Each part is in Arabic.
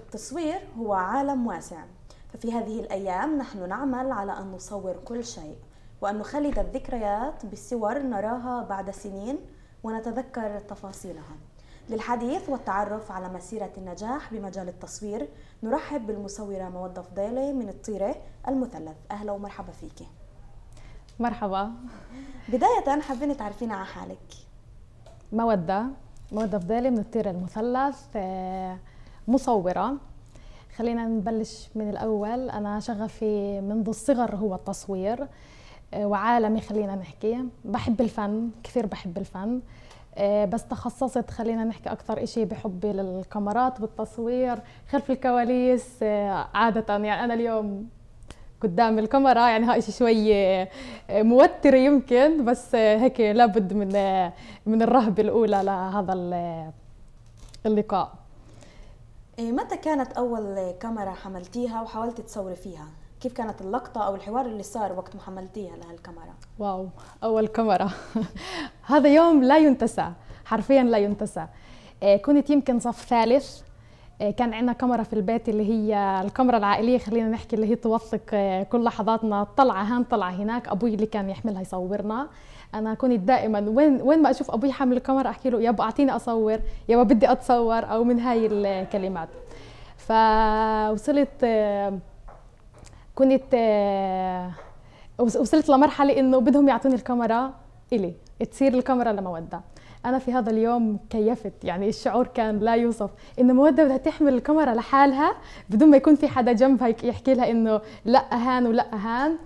التصوير هو عالم واسع ففي هذه الأيام نحن نعمل على أن نصور كل شيء وأن نخلد الذكريات بصور نراها بعد سنين ونتذكر تفاصيلها للحديث والتعرف على مسيرة النجاح بمجال التصوير نرحب بالمصورة مودة فضيلة من الطيرة المثلث أهلا ومرحبا فيك مرحبا بداية حابين تعرفينا على حالك مودة مودة فضيلة من الطيرة المثلث آه، مصورة خلينا نبلش من الأول أنا شغفي منذ الصغر هو التصوير آه، وعالمي خلينا نحكي بحب الفن كثير بحب الفن آه، بس تخصصت خلينا نحكي أكثر إشي بحبي للكاميرات والتصوير خلف الكواليس آه، عادة يعني أنا اليوم قدام الكاميرا يعني هاي شيء شوي موتر يمكن بس هيك لابد من من الرهبة الأولى لهذا اللقاء إيه، متى كانت أول كاميرا حملتيها وحاولتي تصوري فيها؟ كيف كانت اللقطة أو الحوار اللي صار وقت ما حملتيها لهالكاميرا؟ واو أول كاميرا هذا يوم لا ينتسى حرفيا لا ينتسى إيه، كنت يمكن صف ثالث إيه، كان عندنا كاميرا في البيت اللي هي الكاميرا العائليه خلينا نحكي اللي هي توثق كل لحظاتنا طلعه هان طلعه هناك ابوي اللي كان يحملها يصورنا انا كنت دائما وين وين ما اشوف ابوي حامل الكاميرا احكي له يابا اعطيني اصور يابا بدي اتصور او من هاي الكلمات فوصلت كنت وصلت لمرحله انه بدهم يعطوني الكاميرا الي تصير الكاميرا لموده انا في هذا اليوم كيفت يعني الشعور كان لا يوصف انه موده بدها تحمل الكاميرا لحالها بدون ما يكون في حدا جنبها يحكي لها انه لا اهان ولا اهان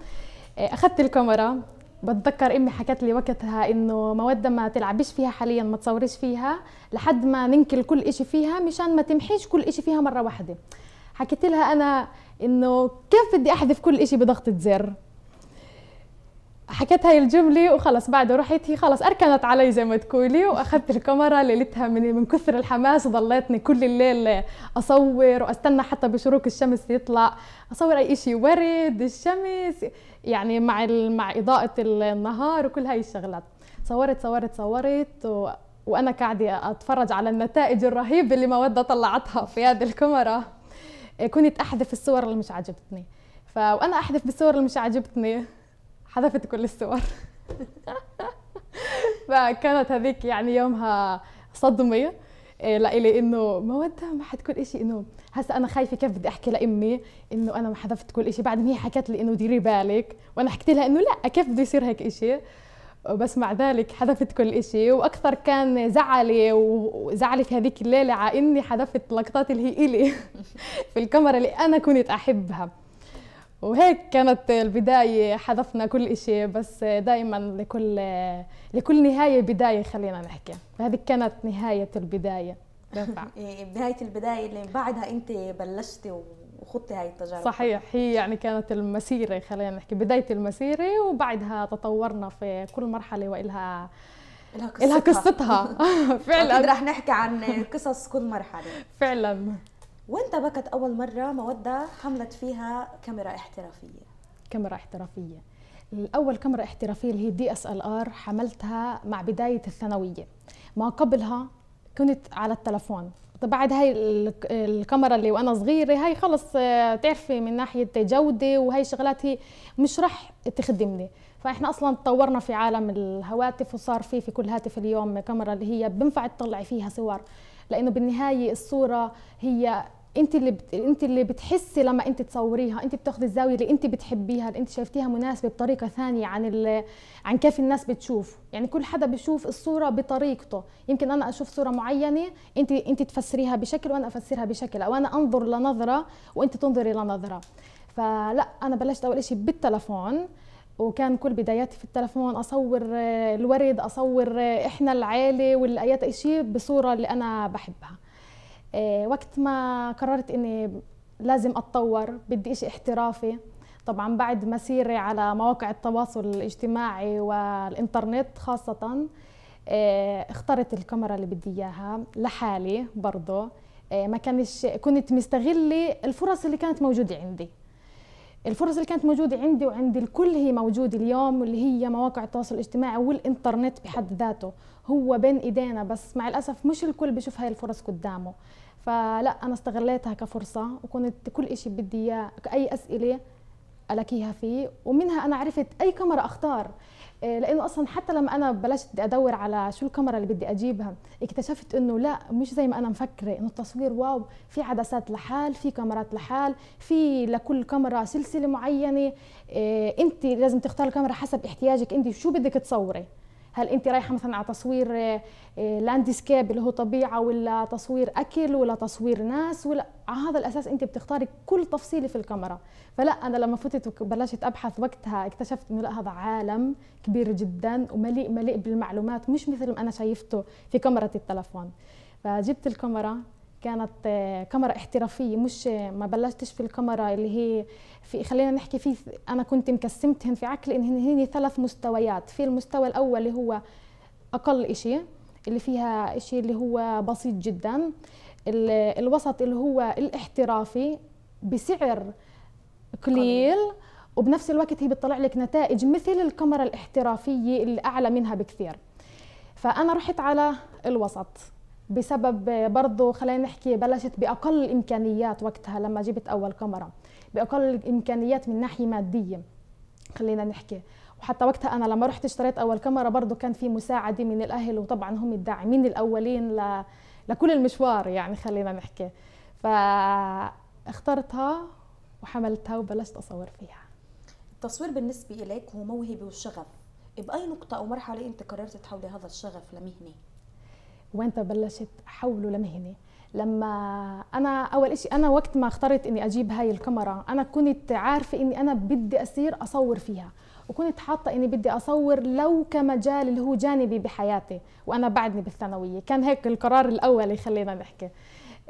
اخذت الكاميرا بتذكر امي حكت لي وقتها انه مواد ما تلعبيش فيها حاليا ما تصوريش فيها لحد ما ننكل كل إشي فيها مشان ما تمحيش كل إشي فيها مره واحده حكيت لها انا انه كيف بدي احذف كل إشي بضغطه زر حكيت هاي الجمله وخلص بعد رحت هي خلص اركنت علي زي ما تقولي واخذت الكاميرا ليلتها من من كثر الحماس ضليتني كل الليل اصور واستنى حتى بشروق الشمس يطلع اصور اي شيء ورد الشمس يعني مع مع اضاءه النهار وكل هاي الشغلات صورت صورت صورت و... وانا قاعده اتفرج على النتائج الرهيبه اللي مودة طلعتها في هذه الكاميرا كنت احذف الصور اللي مش عاجبتني فوانا احذف بالصور اللي مش عاجبتني حذفت كل الصور فكانت هذيك يعني يومها صدمه إيه، لإلي انه انه مودة ما حتكون إشي انه هسا انا خايفه كيف بدي احكي لامي انه انا ما حذفت كل إشي ما هي حكت لي انه ديري بالك وانا حكيت لها انه لا كيف بده يصير هيك إشي بس مع ذلك حذفت كل إشي واكثر كان زعلي وزعلي في هذيك الليله على اني حذفت لقطات اللي هي الي في الكاميرا اللي انا كنت احبها وهيك كانت البداية حذفنا كل شيء بس دائما لكل لكل نهاية بداية خلينا نحكي هذه كانت نهاية البداية يعني بداية البداية اللي بعدها أنت بلشتي وخضتي هاي التجارب صحيح هي يعني كانت المسيرة خلينا نحكي بداية المسيرة وبعدها تطورنا في كل مرحلة وإلها إلها قصتها, قصتها. فعلا رح نحكي عن قصص كل مرحلة فعلا وانت بكت اول مره موده حملت فيها كاميرا احترافيه كاميرا احترافيه الاول كاميرا احترافيه اللي هي دي اس ال ار حملتها مع بدايه الثانويه ما قبلها كنت على التلفون بعد هاي الكاميرا اللي وانا صغيره هاي خلص آه، تعرفي من ناحيه جوده وهي شغلات هي مش راح تخدمني فاحنا اصلا تطورنا في عالم الهواتف وصار في في كل هاتف اليوم كاميرا اللي هي بنفع تطلعي فيها صور لانه بالنهايه الصوره هي انت اللي انت اللي بتحسي لما انت تصوريها انت بتاخذي الزاويه اللي انت بتحبيها اللي انت شايفتيها مناسبه بطريقه ثانيه عن ال... عن كيف الناس بتشوف يعني كل حدا بيشوف الصوره بطريقته يمكن انا اشوف صوره معينه انت انت تفسريها بشكل وانا افسرها بشكل او انا انظر لنظره وانت تنظري لنظره فلا انا بلشت اول شيء بالتلفون وكان كل بداياتي في التلفون اصور آه، الورد اصور آه، احنا العائله والايات اي شيء بصوره اللي انا بحبها آه، وقت ما قررت اني لازم اتطور بدي شيء احترافي طبعا بعد مسيري على مواقع التواصل الاجتماعي والانترنت خاصه اخترت الكاميرا اللي بدي اياها لحالي برضه ما كانش كنت مستغله الفرص اللي كانت موجوده عندي الفرص اللي كانت موجوده عندي وعند الكل هي موجوده اليوم واللي هي مواقع التواصل الاجتماعي والانترنت بحد ذاته هو بين ايدينا بس مع الاسف مش الكل بيشوف هاي الفرص قدامه فلا انا استغليتها كفرصه وكنت كل إشي بدي اياه اي اسئله الاقيها فيه ومنها انا عرفت اي كاميرا اختار آه، لانه اصلا حتى لما انا بلشت ادور على شو الكاميرا اللي بدي اجيبها اكتشفت انه لا مش زي ما انا مفكره انه التصوير واو في عدسات لحال في كاميرات لحال في لكل كاميرا سلسله معينه آه، انت لازم تختار الكاميرا حسب احتياجك انت شو بدك تصوري هل انت رايحه مثلا على تصوير لاندسكيب آه، آه، اللي هو طبيعه ولا تصوير اكل ولا تصوير ناس ولا على هذا الاساس انت بتختاري كل تفصيله في الكاميرا فلا انا لما فتت وبلشت ابحث وقتها اكتشفت انه لا هذا عالم كبير جدا ومليء مليء بالمعلومات مش مثل ما انا شايفته في كاميرا التلفون فجبت الكاميرا كانت آه، كاميرا احترافيه مش آه، ما بلشتش في الكاميرا اللي هي في خلينا نحكي في انا كنت مقسمتهن في عقلي إن هن ثلاث مستويات في المستوى الاول اللي هو اقل إشي اللي فيها إشي اللي هو بسيط جدا الوسط اللي هو الاحترافي بسعر قليل وبنفس الوقت هي بتطلع لك نتائج مثل الكاميرا الاحترافيه اللي اعلى منها بكثير فانا رحت على الوسط بسبب برضه خلينا نحكي بلشت باقل الامكانيات وقتها لما جبت اول كاميرا باقل الامكانيات من ناحيه ماديه خلينا نحكي وحتى وقتها انا لما رحت اشتريت اول كاميرا برضه كان في مساعده من الاهل وطبعا هم الداعمين الاولين ل... لكل المشوار يعني خلينا نحكي فاخترتها وحملتها وبلشت اصور فيها التصوير بالنسبه لك هو موهبه وشغف باي نقطه او مرحله انت قررت تحولي هذا الشغف لمهنه وانت بلشت حوله لمهنه لما انا اول شيء انا وقت ما اخترت اني اجيب هاي الكاميرا انا كنت عارفه اني انا بدي اصير اصور فيها وكنت حاطه اني بدي اصور لو كمجال اللي هو جانبي بحياتي وانا بعدني بالثانويه كان هيك القرار الاولي خلينا نحكي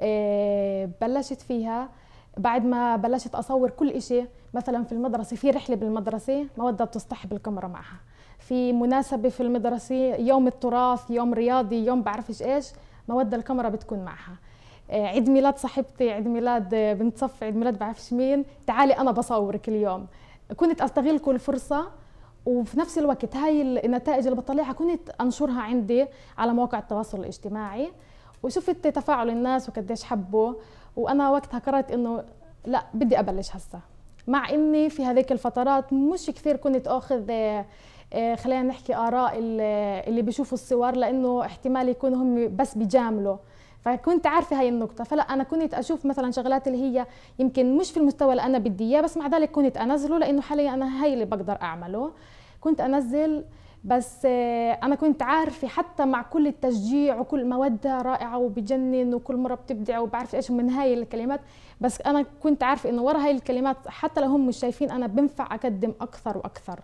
آه، بلشت فيها بعد ما بلشت اصور كل شيء مثلا في المدرسه في رحله بالمدرسه ما ودت تصطحب الكاميرا معها في مناسبه في المدرسه يوم التراث يوم رياضي يوم بعرفش ايش مواد الكاميرا بتكون معها آه، عيد ميلاد صاحبتي عيد ميلاد آه، بنت صف عيد ميلاد بعرفش مين تعالي انا بصورك اليوم كنت استغل كل فرصه وفي نفس الوقت هاي النتائج اللي بطلعها كنت انشرها عندي على مواقع التواصل الاجتماعي وشفت تفاعل الناس وقديش حبوا وانا وقتها قررت انه لا بدي ابلش هسه مع اني في هذيك الفترات مش كثير كنت اخذ آه، آه، خلينا نحكي آراء اللي بيشوفوا الصور لأنه احتمال يكون هم بس بيجاملوا فكنت عارفه هاي النقطه فلا انا كنت اشوف مثلا شغلات اللي هي يمكن مش في المستوى اللي انا بدي اياه بس مع ذلك كنت انزله لانه حاليا انا هاي اللي بقدر اعمله كنت انزل بس آه، انا كنت عارفه حتى مع كل التشجيع وكل موده رائعه وبجنن وكل مره بتبدع وبعرف ايش من هاي الكلمات بس انا كنت عارفه انه ورا هاي الكلمات حتى لو هم مش شايفين انا بنفع اقدم اكثر واكثر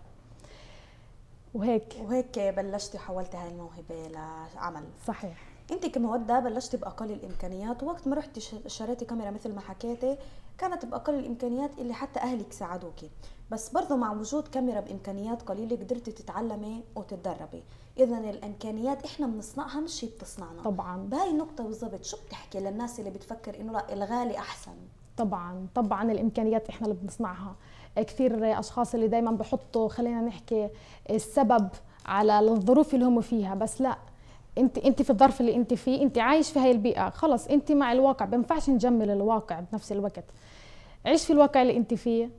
وهيك وهيك بلشتي وحولتي هاي الموهبه لعمل صحيح انت كمودة بلشتي باقل الامكانيات ووقت ما رحتي شريتي كاميرا مثل ما حكيتي كانت باقل الامكانيات اللي حتى اهلك ساعدوكي بس برضه مع وجود كاميرا بامكانيات قليله قدرتي تتعلمي وتتدربي اذا الامكانيات احنا بنصنعها مش هي بتصنعنا طبعا بهاي النقطه بالضبط شو بتحكي للناس اللي بتفكر انه لا الغالي احسن طبعا طبعا الامكانيات احنا اللي بنصنعها كثير اشخاص اللي دائما بحطوا خلينا نحكي السبب على الظروف اللي هم فيها بس لا انت انت في الظرف اللي انت فيه انت عايش في هاي البيئه خلص انت مع الواقع بينفعش نجمل الواقع بنفس الوقت عيش في الواقع اللي انت فيه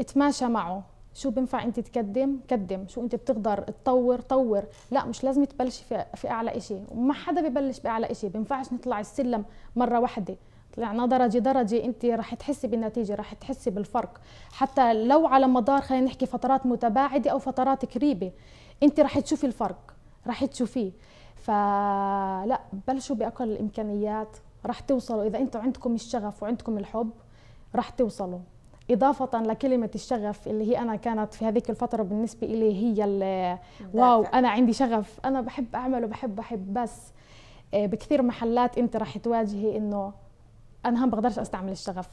اتماشى معه شو بينفع انت تقدم قدم شو انت بتقدر تطور طور لا مش لازم تبلشي في, في اعلى شيء وما حدا ببلش باعلى شيء بينفعش نطلع السلم مره واحده طلعنا درجة درجة أنت رح تحسي بالنتيجة رح تحسي بالفرق حتى لو على مدار خلينا نحكي فترات متباعدة أو فترات قريبة أنت رح تشوفي الفرق رح تشوفيه فلا بلشوا بأقل الإمكانيات رح توصلوا إذا أنتم عندكم الشغف وعندكم الحب رح توصلوا إضافة لكلمة الشغف اللي هي أنا كانت في هذيك الفترة بالنسبة إلي هي واو أنا عندي شغف أنا بحب أعمل وبحب أحب بس آه، بكثير محلات أنت رح تواجهي إنه انا هم بقدرش استعمل الشغف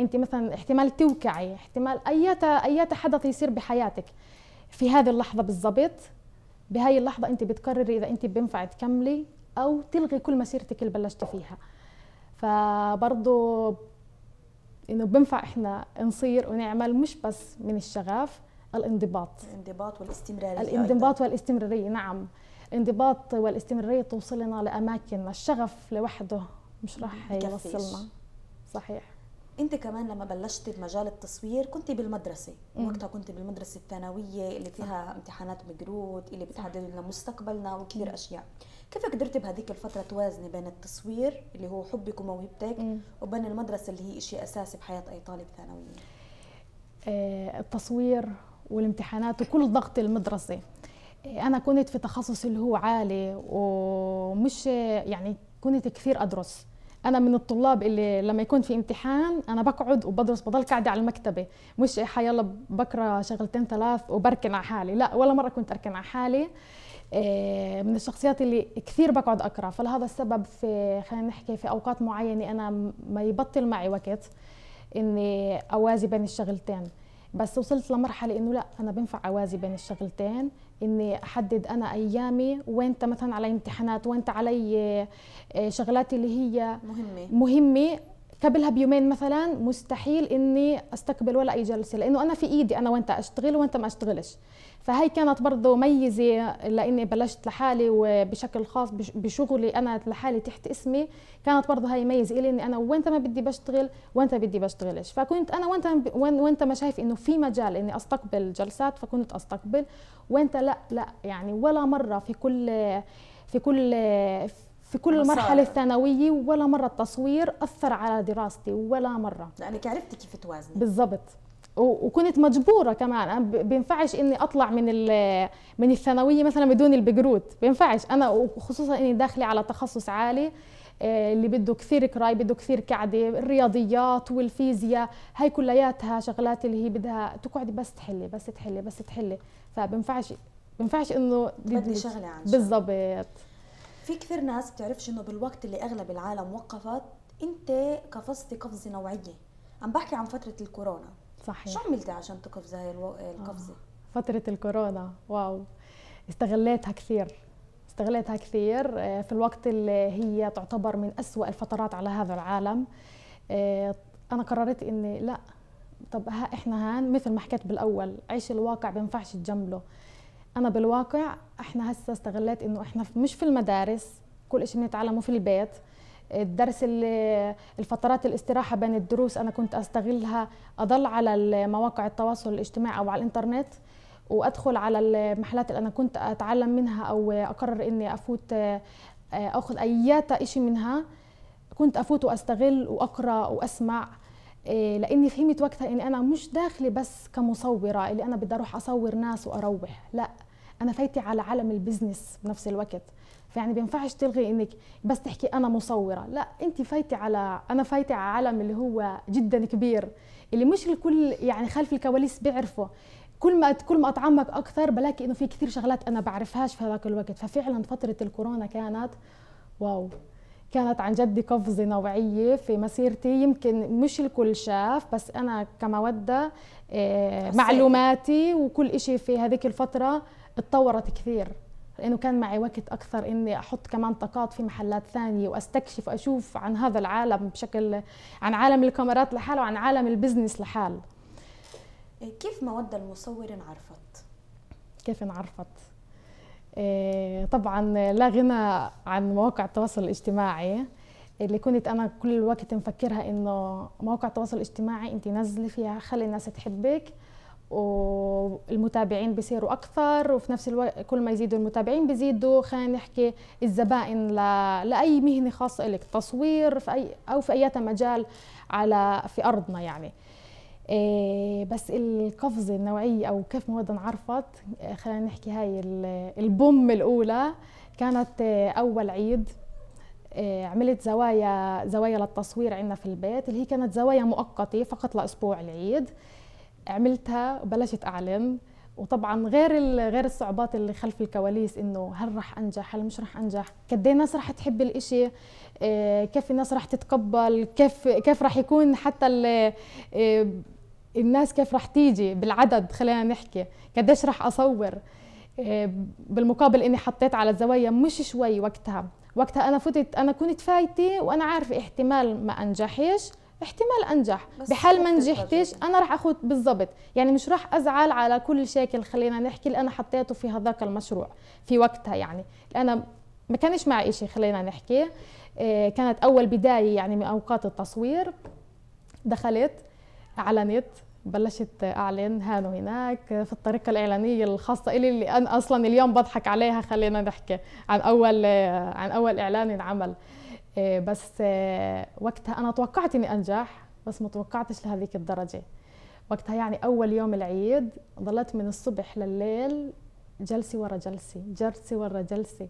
انت مثلا احتمال توقعي احتمال ايات ايات حدث يصير بحياتك في هذه اللحظه بالضبط بهاي اللحظه انت بتقرري اذا انت بينفع تكملي او تلغي كل مسيرتك اللي بلشتي فيها فبرضه انه بنفع احنا نصير ونعمل مش بس من الشغف الانضباط الانضباط والاستمراريه الانضباط والاستمراريه نعم الانضباط والاستمراريه توصلنا لاماكن الشغف لوحده مش راح يوصلنا صحيح انت كمان لما بلشتي بمجال التصوير كنت بالمدرسه مم. وقتها كنت بالمدرسه الثانويه اللي فيها صح. امتحانات بجرود اللي بتحدد لنا مستقبلنا وكثير اشياء كيف قدرتي بهذيك الفتره توازني بين التصوير اللي هو حبك وموهبتك مم. وبين المدرسه اللي هي شيء اساسي بحياه اي طالب ثانوي آه، التصوير والامتحانات وكل ضغط المدرسه آه، انا كنت في تخصص اللي هو عالي ومش يعني كنت كثير ادرس انا من الطلاب اللي لما يكون في امتحان انا بقعد وبدرس بضل قاعده على المكتبه مش إيه، حيلا بكرة شغلتين ثلاث وبركن على حالي لا ولا مره كنت اركن على حالي إيه، من الشخصيات اللي كثير بقعد اقرا فلهذا السبب في خلينا نحكي في اوقات معينه انا ما يبطل معي وقت اني اوازي بين الشغلتين بس وصلت لمرحله انه لا انا بنفع اوازي بين الشغلتين اني احدد انا ايامي وانت مثلا علي امتحانات وانت علي آه، آه، شغلات اللي هي مهمه مهمه قبلها بيومين مثلا مستحيل اني استقبل ولا اي جلسه لانه انا في ايدي انا وانت اشتغل وانت ما اشتغلش فهي كانت برضه ميزه لاني بلشت لحالي وبشكل خاص بشغلي انا لحالي تحت اسمي كانت برضه هي ميزه لي اني انا وانت ما بدي بشتغل وانت بدي بشتغلش فكنت انا وانت وانت ما شايف انه في مجال اني استقبل جلسات فكنت استقبل وانت لا لا يعني ولا مره في كل في كل في كل المرحلة الثانوية ولا مره التصوير اثر على دراستي ولا مره لانك عرفتي كيف توازني بالضبط وكنت مجبوره كمان انا بينفعش اني اطلع من من الثانويه مثلا بدون البقروت بينفعش انا وخصوصا اني داخله على تخصص عالي آه، اللي بده كثير كراي بده كثير قعده الرياضيات والفيزياء هاي كلياتها شغلات اللي هي بدها تقعدي بس تحلي بس تحلي بس تحلي فبينفعش بينفعش انه بدي شغله عن بالضبط في كثير ناس بتعرفش انه بالوقت اللي اغلب العالم وقفت انت قفزتي قفزه نوعيه عم بحكي عن فتره الكورونا صحيح شو عملتي عشان تقفزي هاي القفزه آه. فتره الكورونا واو استغليتها كثير استغليتها كثير آه، في الوقت اللي هي تعتبر من أسوأ الفترات على هذا العالم آه، أنا قررت إني لا طب ها إحنا هان مثل ما حكيت بالأول عيش الواقع بينفعش تجمله انا بالواقع احنا هسه استغليت انه احنا مش في المدارس كل شيء بنتعلمه في البيت الدرس اللي الفترات الاستراحة بين الدروس أنا كنت أستغلها أضل على مواقع التواصل الاجتماعي أو على الإنترنت وأدخل على المحلات اللي أنا كنت أتعلم منها أو أقرر إني أفوت آه، أخذ أياتا إشي منها كنت أفوت وأستغل وأقرأ وأسمع إيه، لاني فهمت وقتها اني انا مش داخله بس كمصوره اللي انا بدي اروح اصور ناس واروح لا انا فايته على عالم البزنس بنفس الوقت فيعني بينفعش تلغي انك بس تحكي انا مصوره لا انت فايته على انا فايته على عالم اللي هو جدا كبير اللي مش الكل يعني خلف الكواليس بيعرفه كل ما كل ما اتعمق اكثر بلاقي انه في كثير شغلات انا بعرفهاش في هذاك الوقت ففعلا فتره الكورونا كانت واو كانت عن جد قفزة نوعية في مسيرتي يمكن مش الكل شاف بس أنا كمودة آه، معلوماتي وكل إشي في هذيك الفترة اتطورت كثير لأنه كان معي وقت أكثر إني أحط كمان طاقات في محلات ثانية وأستكشف وأشوف عن هذا العالم بشكل عن عالم الكاميرات لحاله وعن عالم البزنس لحال كيف مودة المصور انعرفت؟ كيف انعرفت؟ آه، طبعا لا غنى عن مواقع التواصل الاجتماعي اللي كنت انا كل الوقت مفكرها انه مواقع التواصل الاجتماعي انت نزلي فيها خلي الناس تحبك والمتابعين بيصيروا اكثر وفي نفس الوقت كل ما يزيدوا المتابعين بيزيدوا خلينا نحكي الزبائن ل... لاي مهنه خاصه لك تصوير في اي او في اي مجال على في ارضنا يعني إيه، بس القفزة النوعية او كيف مواد انعرفت إيه، خلينا نحكي هاي البوم الاولى كانت إيه، اول عيد عملت زوايا زوايا للتصوير عندنا في البيت اللي هي كانت زوايا مؤقته فقط لاسبوع العيد عملتها وبلشت اعلن وطبعا غير غير الصعوبات اللي خلف الكواليس انه هل راح انجح هل مش راح انجح قد الناس راح تحب الإشي كيف الناس راح تتقبل كيف كيف راح يكون حتى الناس كيف رح تيجي بالعدد خلينا نحكي قديش رح اصور آه، بالمقابل اني حطيت على الزوايا مش شوي وقتها وقتها انا فتت انا كنت فايته وانا عارفه احتمال ما انجحش احتمال انجح بحال ما نجحتش انا راح اخذ بالضبط يعني مش راح ازعل على كل شكل خلينا نحكي اللي انا حطيته في هذاك المشروع في وقتها يعني انا ما كانش معي شيء خلينا نحكي آه، كانت اول بدايه يعني من اوقات التصوير دخلت اعلنت بلشت اعلن هان وهناك في الطريقه الاعلانيه الخاصه إلي اللي انا اصلا اليوم بضحك عليها خلينا نحكي عن اول عن اول اعلان انعمل إيه، بس إيه، وقتها انا توقعت اني انجح بس ما توقعتش لهذيك الدرجه وقتها يعني اول يوم العيد ظلت من الصبح لليل جلسه ورا جلسه جلسه ورا جلسه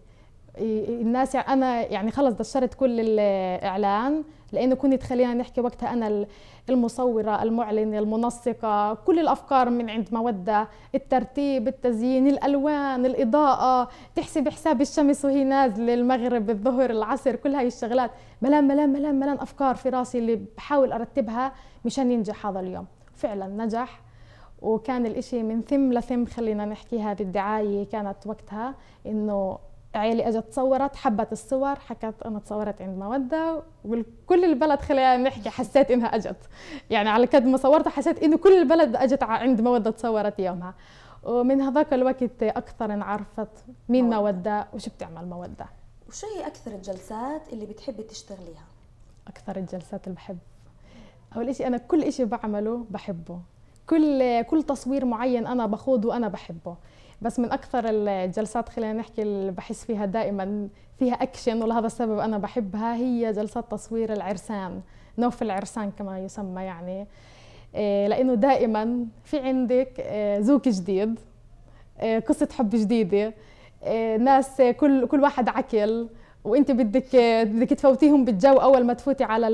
الناس يعني انا يعني خلص دشرت كل الاعلان لانه كنت خلينا نحكي وقتها انا المصوره المعلنه المنسقه كل الافكار من عند موده الترتيب التزيين الالوان الاضاءه تحسب حساب الشمس وهي نازله المغرب الظهر العصر كل هاي الشغلات ملان ملان ملان ملان افكار في راسي اللي بحاول ارتبها مشان ينجح هذا اليوم فعلا نجح وكان الإشي من ثم لثم خلينا نحكي هذه الدعاية كانت وقتها إنه عيالي اجت تصورت حبت الصور حكت انا تصورت عند مودة وكل البلد خلينا نحكي حسيت انها اجت يعني على قد ما صورتها حسيت انه كل البلد اجت عند مودة تصورت يومها ومن هذاك الوقت اكثر انعرفت مين مودة وشو بتعمل مودة وشو هي اكثر الجلسات اللي بتحبي تشتغليها اكثر الجلسات اللي بحب اول شيء انا كل شيء بعمله بحبه كل كل تصوير معين انا بخوضه انا بحبه بس من اكثر الجلسات خلينا نحكي اللي بحس فيها دائما فيها اكشن ولهذا السبب انا بحبها هي جلسات تصوير العرسان نوف العرسان كما يسمى يعني إيه، لانه دائما في عندك ذوق إيه، جديد إيه، قصه حب جديده ناس كل كل واحد عكل وانت بدك بدك تفوتيهم بالجو اول ما تفوتي على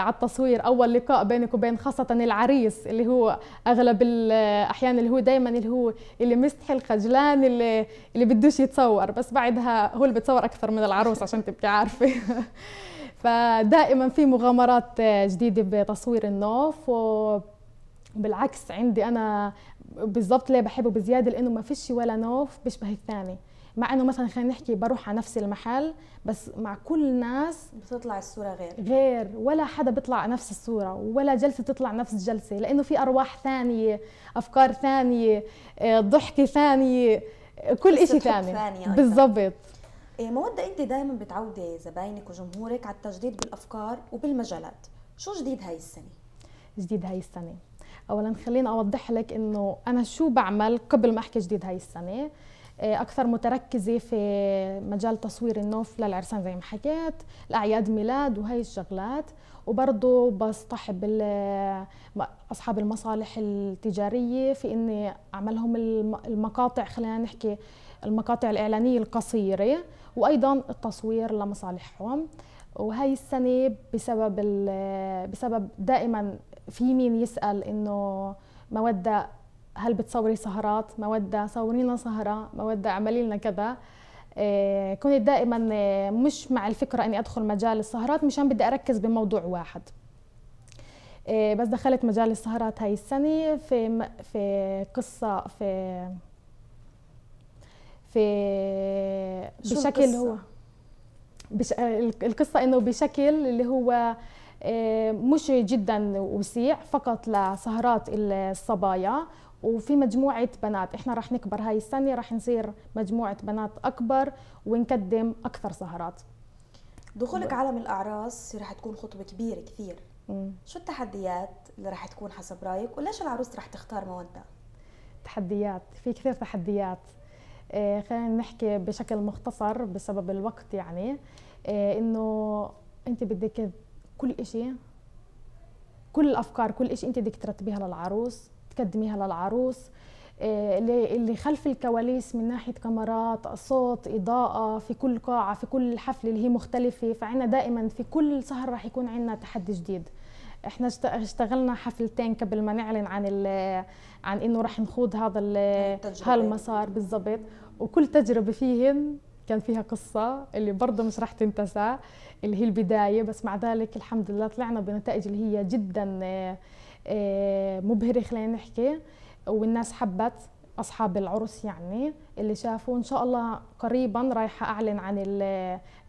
على التصوير اول لقاء بينك وبين خاصه العريس اللي هو اغلب الاحيان اللي هو دائما اللي هو اللي مستحي الخجلان اللي اللي بدوش يتصور بس بعدها هو اللي بتصور اكثر من العروس عشان تبقي عارفه فدائما في مغامرات جديده بتصوير النوف وبالعكس عندي انا بالضبط ليه بحبه بزياده لانه ما فيش ولا نوف بيشبه الثاني مع انه مثلا خلينا نحكي بروح على نفس المحل بس مع كل ناس بتطلع الصوره غير غير ولا حدا بيطلع نفس الصوره ولا جلسه تطلع نفس الجلسه لانه في ارواح ثانيه افكار ثانيه آه، ضحكه آه، ثانيه كل شيء ثاني بالضبط إيه، مودة انت دائما بتعودي زباينك وجمهورك على التجديد بالافكار وبالمجالات شو جديد هاي السنه جديد هاي السنه اولا خليني اوضح لك انه انا شو بعمل قبل ما احكي جديد هاي السنه آه، اكثر متركزه في مجال تصوير النوف للعرسان زي ما حكيت الاعياد ميلاد وهي الشغلات وبرضه بصطحب اصحاب المصالح التجاريه في اني اعملهم المقاطع خلينا نحكي المقاطع الاعلانيه القصيره وايضا التصوير لمصالحهم وهي السنه بسبب بسبب دائما في مين يسال انه موده هل بتصوري سهرات موده صوري لنا سهره موده اعملي لنا كذا آه، كنت دائما آه، مش مع الفكره اني ادخل مجال السهرات مشان بدي اركز بموضوع واحد آه، بس دخلت مجال السهرات هاي السنه في في قصه في في بشكل هو بش... القصه انه بشكل اللي هو مش جدا وسيع فقط لسهرات الصبايا وفي مجموعة بنات احنا رح نكبر هاي السنة رح نصير مجموعة بنات أكبر ونقدم أكثر سهرات دخولك عالم الأعراس رح تكون خطوة كبيرة كثير مم. شو التحديات اللي رح تكون حسب رأيك وليش العروس رح تختار مودة؟ تحديات في كثير تحديات إيه خلينا نحكي بشكل مختصر بسبب الوقت يعني إيه انه انت بدك كل شيء كل الافكار كل شيء انت بدك ترتبيها للعروس تقدميها للعروس آه، اللي خلف الكواليس من ناحيه كاميرات صوت اضاءه في كل قاعه في كل حفله اللي هي مختلفه فعنا دائما في كل سهر راح يكون عندنا تحدي جديد احنا اشتغلنا حفلتين قبل ما نعلن عن عن انه راح نخوض هذا هالمسار بالضبط وكل تجربه فيهن كان فيها قصة اللي برضه مش راح تنتسى اللي هي البداية بس مع ذلك الحمد لله طلعنا بنتائج اللي هي جدا آه، آه، مبهره خلينا نحكي والناس حبت اصحاب العرس يعني اللي شافوا ان شاء الله قريبا رايحه اعلن عن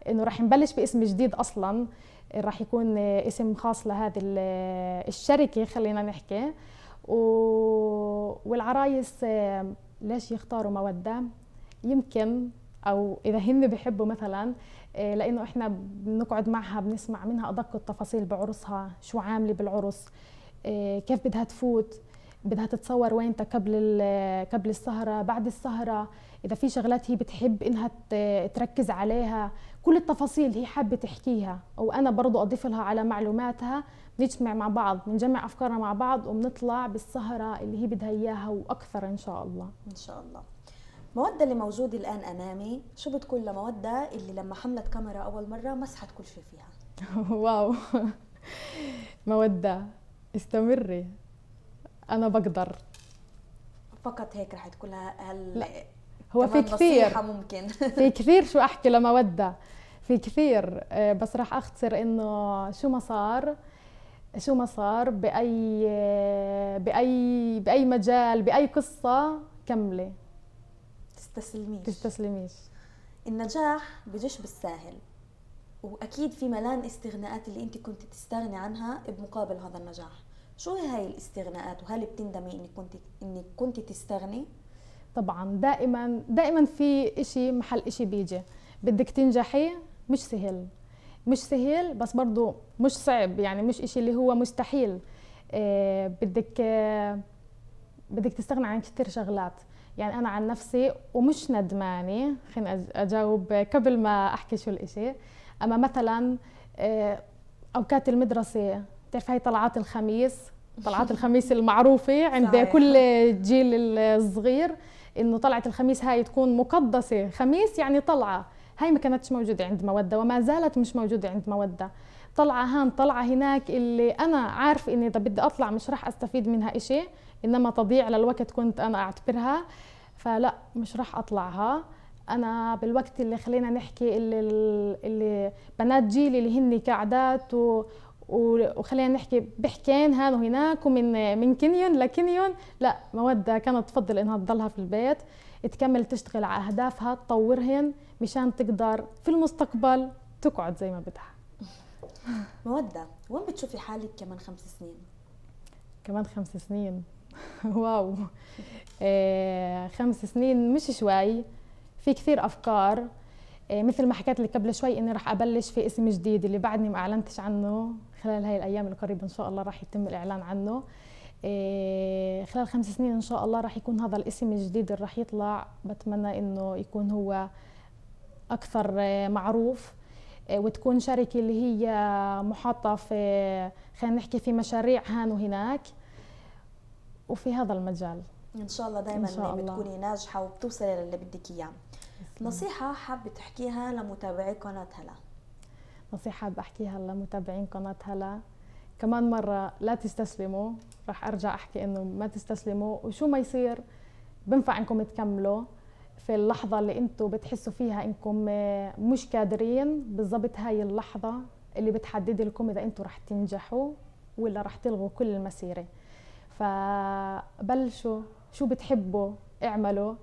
انه راح نبلش باسم جديد اصلا راح يكون اسم خاص لهذه الشركه خلينا نحكي و... والعرايس آه، ليش يختاروا موده يمكن او اذا هن بحبوا مثلا آه، لانه احنا بنقعد معها بنسمع منها ادق التفاصيل بعرسها شو عامله بالعرس آه، كيف بدها تفوت بدها تتصور وين قبل قبل السهره بعد السهره اذا في شغلات هي بتحب انها تركز عليها كل التفاصيل هي حابه تحكيها وانا برضو اضيف لها على معلوماتها بنجتمع مع بعض بنجمع افكارنا مع بعض وبنطلع بالسهره اللي هي بدها اياها واكثر ان شاء الله ان شاء الله مودة اللي موجودة الآن أمامي شو بتقول لمودة اللي لما حملت كاميرا أول مرة مسحت كل شيء فيها واو مودة استمري انا بقدر فقط هيك رح تكون هل لا. هو في كثير ممكن في كثير شو احكي لموده في كثير آه، بس راح اختصر انه شو ما صار شو ما صار باي آه، باي باي مجال باي قصه كملي تستسلميش تستسلميش النجاح بيجيش بالساهل واكيد في ملان استغناءات اللي انت كنت تستغني عنها بمقابل هذا النجاح شو هي هاي الاستغناءات وهل بتندمي انك كنت انك كنت تستغني طبعا دائما دائما في إشي محل إشي بيجي بدك تنجحي مش سهل مش سهل بس برضو مش صعب يعني مش إشي اللي هو مستحيل آه، بدك آه، بدك تستغنى عن كثير شغلات يعني أنا عن نفسي ومش ندماني خليني أجاوب قبل ما أحكي شو الإشي اما مثلا آه، اوقات المدرسه بتعرف هي طلعات الخميس طلعات الخميس المعروفه عند صحيح. كل جيل الصغير انه طلعه الخميس هاي تكون مقدسه خميس يعني طلعه هاي ما كانتش موجوده عند موده وما زالت مش موجوده عند موده طلعه هان طلعه هناك اللي انا عارف اني اذا بدي اطلع مش راح استفيد منها إشي انما تضيع للوقت كنت انا اعتبرها فلا مش راح اطلعها انا بالوقت اللي خلينا نحكي اللي, اللي بنات جيلي اللي هن قاعدات و وخلينا نحكي بحكين هان وهناك ومن من كنيون لكنيون لا مودة كانت تفضل انها تضلها في البيت تكمل تشتغل على اهدافها تطورهن مشان تقدر في المستقبل تقعد زي ما بدها مودة وين بتشوفي حالك كمان خمس سنين؟ كمان خمس سنين واو إيه خمس سنين مش شوي في كثير افكار إيه، مثل ما حكيت لك قبل شوي اني رح ابلش في اسم جديد اللي بعدني ما اعلنتش عنه خلال هاي الايام القريبه ان شاء الله رح يتم الاعلان عنه إيه، خلال خمس سنين ان شاء الله رح يكون هذا الاسم الجديد اللي رح يطلع بتمنى انه يكون هو اكثر إيه، معروف وتكون شركه اللي هي محاطه في خلينا نحكي في مشاريع هان وهناك وفي هذا المجال ان شاء الله دائما بتكوني ناجحه وبتوصلي للي بدك اياه نصيحة حابة تحكيها لمتابعي قناة هلا نصيحة حابة أحكيها لمتابعين قناة هلا كمان مرة لا تستسلموا رح أرجع أحكي إنه ما تستسلموا وشو ما يصير بنفع إنكم تكملوا في اللحظة اللي أنتم بتحسوا فيها إنكم مش قادرين بالضبط هاي اللحظة اللي بتحدد لكم إذا أنتم رح تنجحوا ولا رح تلغوا كل المسيرة فبلشوا شو بتحبوا اعملوا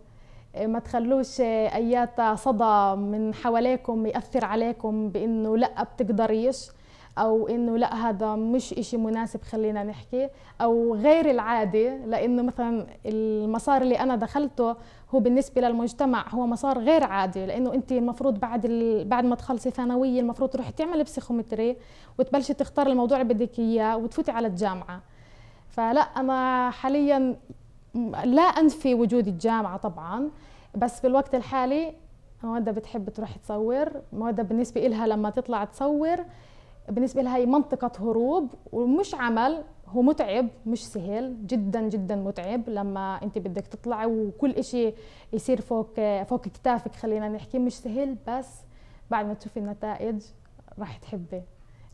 ما تخلوش ايات صدى من حواليكم ياثر عليكم بانه لا بتقدريش او انه لا هذا مش إشي مناسب خلينا نحكي او غير العادي لانه مثلا المسار اللي انا دخلته هو بالنسبه للمجتمع هو مسار غير عادي لانه انت المفروض بعد ال... بعد ما تخلصي ثانويه المفروض تروحي تعملي بسيكومتري وتبلشي تختار الموضوع اللي بدك اياه وتفوتي على الجامعه فلا انا حاليا لا انفي وجود الجامعه طبعا بس بالوقت الحالي مودة بتحب تروح تصور مودة بالنسبة إلها لما تطلع تصور بالنسبة لها هي منطقة هروب ومش عمل هو متعب مش سهل جدا جدا متعب لما انت بدك تطلعي وكل اشي يصير فوق فوق كتافك خلينا نحكي مش سهل بس بعد ما تشوفي النتائج راح تحبي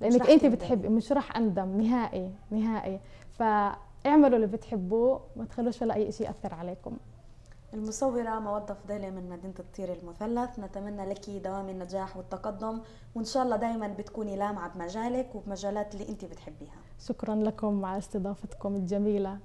لانك انت بتحبي مش راح اندم نهائي نهائي ف اعملوا اللي بتحبوه ما تخلوش ولا اي شيء ياثر عليكم المصورة موظف فضيلة من مدينة الطير المثلث نتمنى لك دوام النجاح والتقدم وإن شاء الله دايما بتكوني لامعة بمجالك وبمجالات اللي أنت بتحبيها شكرا لكم على استضافتكم الجميلة